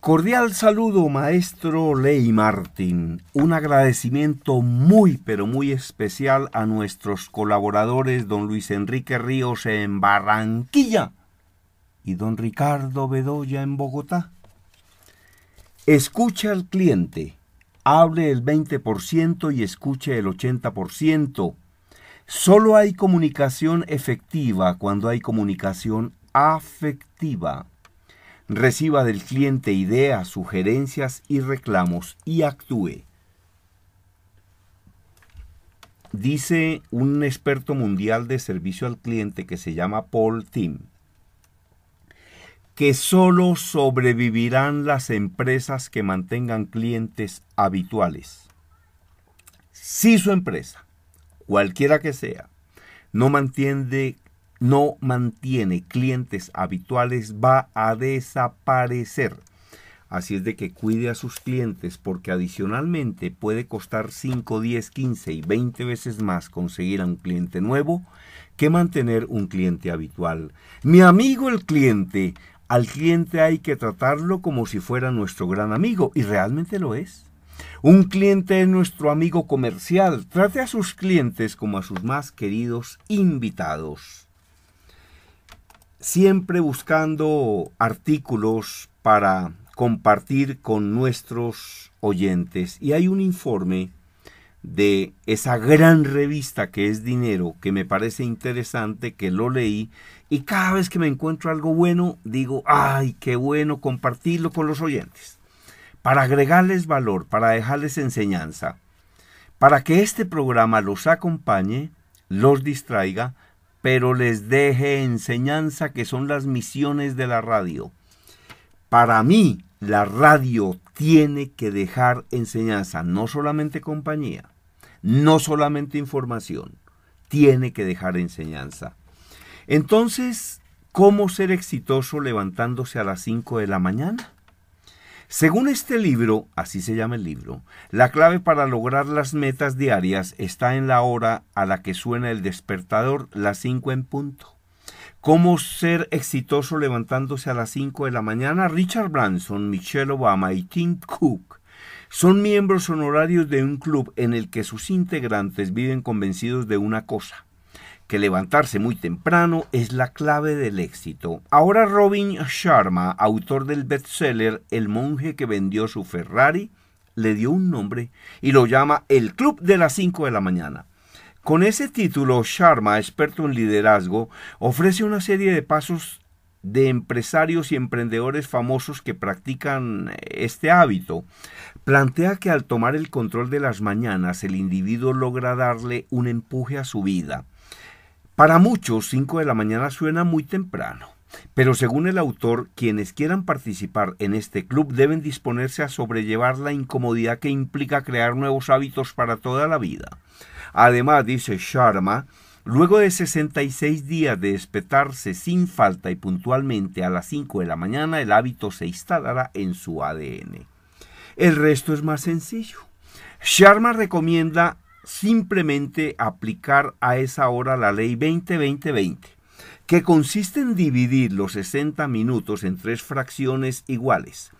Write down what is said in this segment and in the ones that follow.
Cordial saludo, maestro Ley Martín. Un agradecimiento muy, pero muy especial a nuestros colaboradores, don Luis Enrique Ríos en Barranquilla y don Ricardo Bedoya en Bogotá. Escucha al cliente, hable el 20% y escuche el 80%. Solo hay comunicación efectiva cuando hay comunicación afectiva. Reciba del cliente ideas, sugerencias y reclamos y actúe. Dice un experto mundial de servicio al cliente que se llama Paul Tim que solo sobrevivirán las empresas que mantengan clientes habituales. Si su empresa, cualquiera que sea, no mantiene no mantiene clientes habituales va a desaparecer. Así es de que cuide a sus clientes porque adicionalmente puede costar 5, 10, 15 y 20 veces más conseguir a un cliente nuevo que mantener un cliente habitual. Mi amigo el cliente, al cliente hay que tratarlo como si fuera nuestro gran amigo y realmente lo es. Un cliente es nuestro amigo comercial. Trate a sus clientes como a sus más queridos invitados siempre buscando artículos para compartir con nuestros oyentes. Y hay un informe de esa gran revista que es Dinero, que me parece interesante, que lo leí, y cada vez que me encuentro algo bueno, digo, ay, qué bueno compartirlo con los oyentes, para agregarles valor, para dejarles enseñanza, para que este programa los acompañe, los distraiga, pero les deje enseñanza que son las misiones de la radio. Para mí, la radio tiene que dejar enseñanza, no solamente compañía, no solamente información, tiene que dejar enseñanza. Entonces, ¿cómo ser exitoso levantándose a las 5 de la mañana? Según este libro, así se llama el libro, la clave para lograr las metas diarias está en la hora a la que suena el despertador, las 5 en punto. Cómo ser exitoso levantándose a las 5 de la mañana, Richard Branson, Michelle Obama y Tim Cook son miembros honorarios de un club en el que sus integrantes viven convencidos de una cosa, que levantarse muy temprano es la clave del éxito. Ahora Robin Sharma, autor del bestseller El monje que vendió su Ferrari, le dio un nombre y lo llama El Club de las 5 de la mañana. Con ese título, Sharma, experto en liderazgo, ofrece una serie de pasos de empresarios y emprendedores famosos que practican este hábito. Plantea que al tomar el control de las mañanas el individuo logra darle un empuje a su vida. Para muchos, 5 de la mañana suena muy temprano. Pero según el autor, quienes quieran participar en este club deben disponerse a sobrellevar la incomodidad que implica crear nuevos hábitos para toda la vida. Además, dice Sharma, luego de 66 días de despertarse sin falta y puntualmente a las 5 de la mañana, el hábito se instalará en su ADN. El resto es más sencillo. Sharma recomienda simplemente aplicar a esa hora la ley 20 20 que consiste en dividir los 60 minutos en tres fracciones iguales.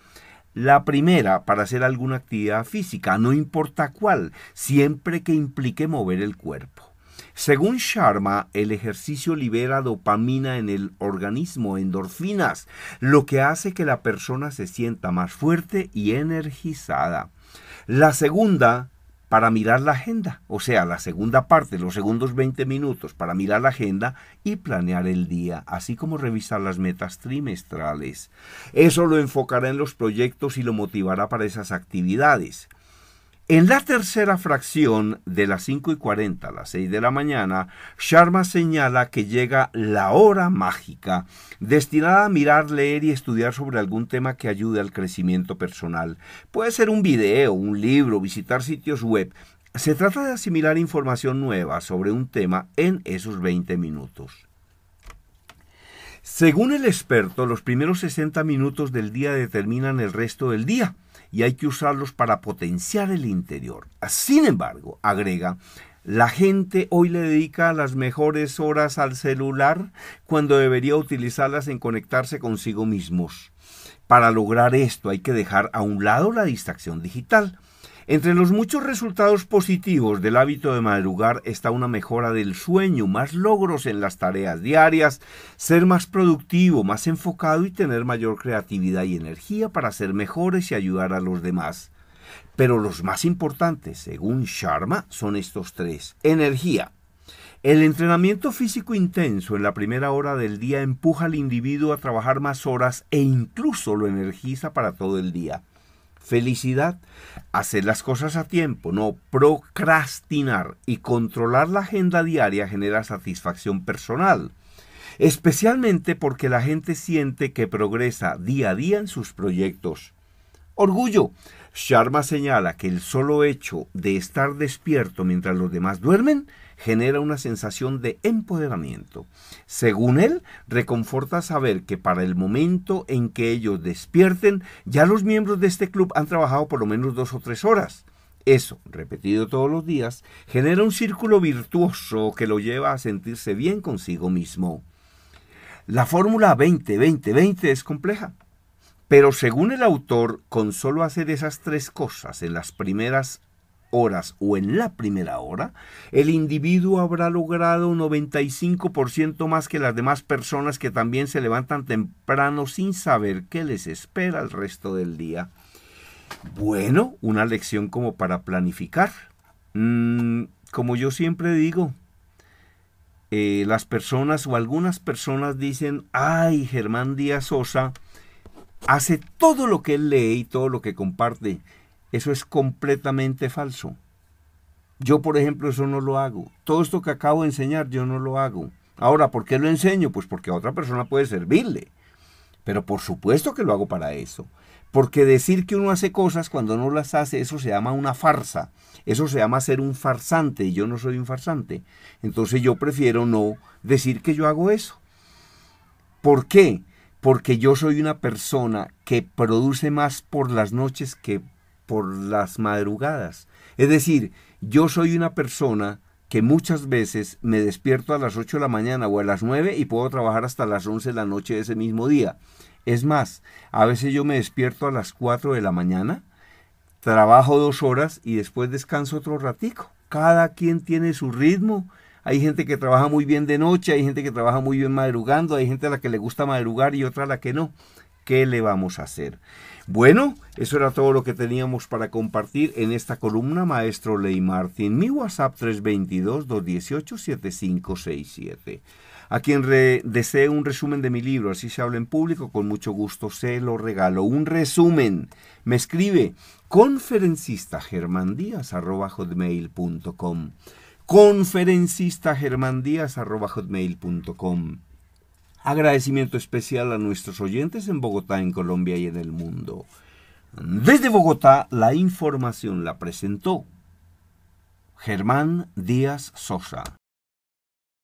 La primera, para hacer alguna actividad física, no importa cuál, siempre que implique mover el cuerpo. Según Sharma, el ejercicio libera dopamina en el organismo, endorfinas, lo que hace que la persona se sienta más fuerte y energizada. La segunda, para mirar la agenda, o sea, la segunda parte, los segundos 20 minutos para mirar la agenda y planear el día, así como revisar las metas trimestrales. Eso lo enfocará en los proyectos y lo motivará para esas actividades. En la tercera fracción, de las 5 y 40 a las 6 de la mañana, Sharma señala que llega la hora mágica, destinada a mirar, leer y estudiar sobre algún tema que ayude al crecimiento personal. Puede ser un video, un libro, visitar sitios web. Se trata de asimilar información nueva sobre un tema en esos 20 minutos. Según el experto, los primeros 60 minutos del día determinan el resto del día y hay que usarlos para potenciar el interior. Sin embargo, agrega, la gente hoy le dedica las mejores horas al celular cuando debería utilizarlas en conectarse consigo mismos. Para lograr esto hay que dejar a un lado la distracción digital. Entre los muchos resultados positivos del hábito de madrugar está una mejora del sueño, más logros en las tareas diarias, ser más productivo, más enfocado y tener mayor creatividad y energía para ser mejores y ayudar a los demás. Pero los más importantes, según Sharma, son estos tres. Energía. El entrenamiento físico intenso en la primera hora del día empuja al individuo a trabajar más horas e incluso lo energiza para todo el día. Felicidad, hacer las cosas a tiempo, no procrastinar y controlar la agenda diaria genera satisfacción personal, especialmente porque la gente siente que progresa día a día en sus proyectos. Orgullo. Sharma señala que el solo hecho de estar despierto mientras los demás duermen genera una sensación de empoderamiento. Según él, reconforta saber que para el momento en que ellos despierten, ya los miembros de este club han trabajado por lo menos dos o tres horas. Eso, repetido todos los días, genera un círculo virtuoso que lo lleva a sentirse bien consigo mismo. La fórmula 20-20-20 es compleja, pero según el autor, con solo hacer esas tres cosas en las primeras horas o en la primera hora, el individuo habrá logrado un 95% más que las demás personas que también se levantan temprano sin saber qué les espera el resto del día. Bueno, una lección como para planificar. Mm, como yo siempre digo, eh, las personas o algunas personas dicen, ay, Germán Díaz Sosa hace todo lo que él lee y todo lo que comparte eso es completamente falso. Yo, por ejemplo, eso no lo hago. Todo esto que acabo de enseñar, yo no lo hago. Ahora, ¿por qué lo enseño? Pues porque a otra persona puede servirle. Pero por supuesto que lo hago para eso. Porque decir que uno hace cosas cuando no las hace, eso se llama una farsa. Eso se llama ser un farsante y yo no soy un farsante. Entonces yo prefiero no decir que yo hago eso. ¿Por qué? Porque yo soy una persona que produce más por las noches que por las madrugadas. Es decir, yo soy una persona que muchas veces me despierto a las 8 de la mañana o a las 9 y puedo trabajar hasta las 11 de la noche de ese mismo día. Es más, a veces yo me despierto a las 4 de la mañana, trabajo dos horas y después descanso otro ratico. Cada quien tiene su ritmo. Hay gente que trabaja muy bien de noche, hay gente que trabaja muy bien madrugando, hay gente a la que le gusta madrugar y otra a la que no. ¿Qué le vamos a hacer? Bueno, eso era todo lo que teníamos para compartir en esta columna, maestro Ley Martin. Mi WhatsApp 322-218-7567. A quien desee un resumen de mi libro, así se habla en público, con mucho gusto se lo regalo. Un resumen. Me escribe conferencista hotmail.com. Conferencista Agradecimiento especial a nuestros oyentes en Bogotá, en Colombia y en el mundo. Desde Bogotá, la información la presentó Germán Díaz Sosa.